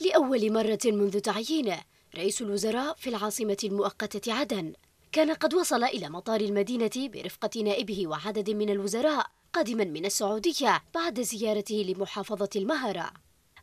لأول مرة منذ تعيينه رئيس الوزراء في العاصمة المؤقتة عدن كان قد وصل إلى مطار المدينة برفقة نائبه وعدد من الوزراء قادما من السعودية بعد زيارته لمحافظة المهرة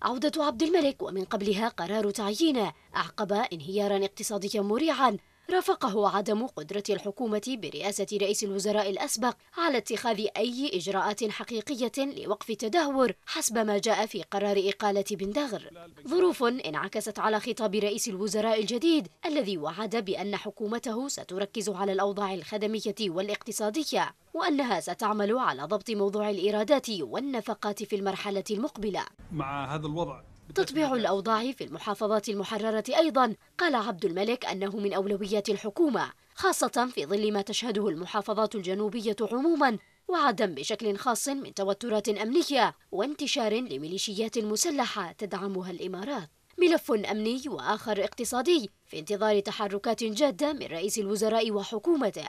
عودة عبد الملك ومن قبلها قرار تعيينه أعقب انهيارا اقتصاديا مريعا رافقه عدم قدرة الحكومة برئاسة رئيس الوزراء الأسبق على اتخاذ أي إجراءات حقيقية لوقف التدهور حسب ما جاء في قرار إقالة بن دغر ظروف انعكست على خطاب رئيس الوزراء الجديد الذي وعد بأن حكومته ستركز على الأوضاع الخدمية والاقتصادية وأنها ستعمل على ضبط موضوع الإيرادات والنفقات في المرحلة المقبلة مع هذا الوضع تطبيع الأوضاع في المحافظات المحررة أيضا قال عبد الملك أنه من أولويات الحكومة خاصة في ظل ما تشهده المحافظات الجنوبية عموما وعدم بشكل خاص من توترات أمنية وانتشار لميليشيات مسلحة تدعمها الإمارات ملف أمني وآخر اقتصادي في انتظار تحركات جادة من رئيس الوزراء وحكومته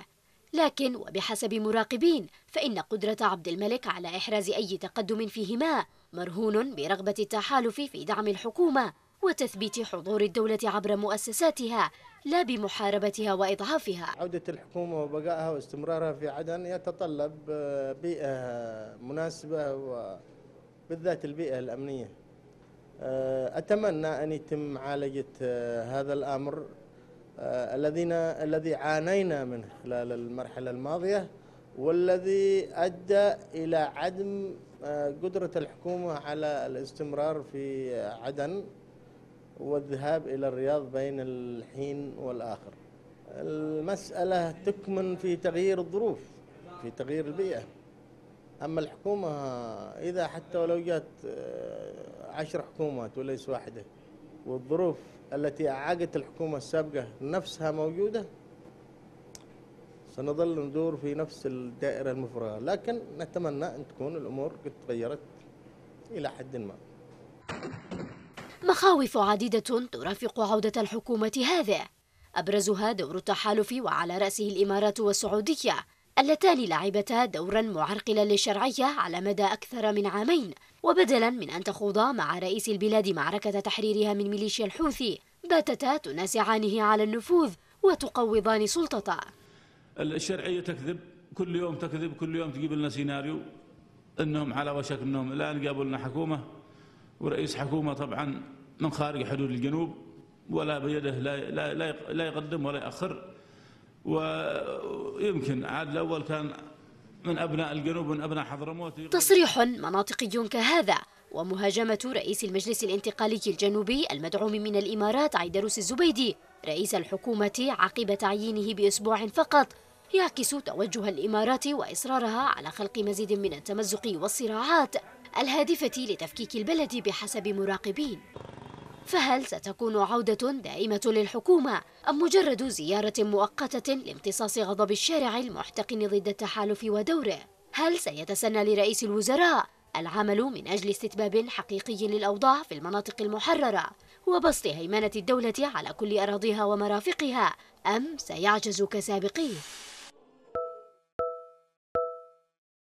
لكن وبحسب مراقبين فإن قدرة عبد الملك على إحراز أي تقدم فيهما مرهون برغبة التحالف في دعم الحكومة وتثبيت حضور الدولة عبر مؤسساتها لا بمحاربتها وإضعافها عودة الحكومة وبقائها واستمرارها في عدن يتطلب آه، بيئة مناسبة وبالذات البيئة الأمنية آه، أتمنى أن يتم معالجة آه، هذا الأمر آه، الذين الذي عانينا منه خلال المرحله الماضيه والذي ادى الى عدم آه، قدره الحكومه على الاستمرار في عدن والذهاب الى الرياض بين الحين والاخر. المساله تكمن في تغيير الظروف في تغيير البيئه. اما الحكومه اذا حتى ولو جات آه، عشر حكومات وليس واحده والظروف التي أعاقت الحكومة السابقة نفسها موجودة سنظل ندور في نفس الدائرة المفرغة لكن نتمنى أن تكون الأمور قد تغيرت إلى حد ما مخاوف عديدة ترافق عودة الحكومة هذا أبرزها دور التحالف وعلى رأسه الإمارات والسعودية اللتان لعبتا دورا معرقلا للشرعية على مدى أكثر من عامين وبدلا من أن تخوض مع رئيس البلاد معركة تحريرها من ميليشيا الحوثي باتتا تنازعانه على النفوذ وتقوضان سلطته الشرعية تكذب كل يوم تكذب كل يوم تجيب لنا سيناريو أنهم على وشك أنهم الآن جابوا لنا حكومة ورئيس حكومة طبعا من خارج حدود الجنوب ولا بيده لا, لا, لا يقدم ولا يأخر ويمكن عاد الأول كان من أبناء الجنوب ومن أبناء حضرموت تصريح مناطقي كهذا ومهاجمة رئيس المجلس الانتقالي الجنوبي المدعوم من الإمارات عيدروس الزبيدي رئيس الحكومة عقب تعيينه بأسبوع فقط يعكس توجه الإمارات وإصرارها على خلق مزيد من التمزق والصراعات الهادفة لتفكيك البلد بحسب مراقبين فهل ستكون عودة دائمة للحكومة أم مجرد زيارة مؤقتة لامتصاص غضب الشارع المحتقن ضد التحالف ودوره؟ هل سيتسنى لرئيس الوزراء العمل من أجل استتباب حقيقي للأوضاع في المناطق المحررة وبسط هيمنة الدولة على كل أراضيها ومرافقها أم سيعجز كسابقيه؟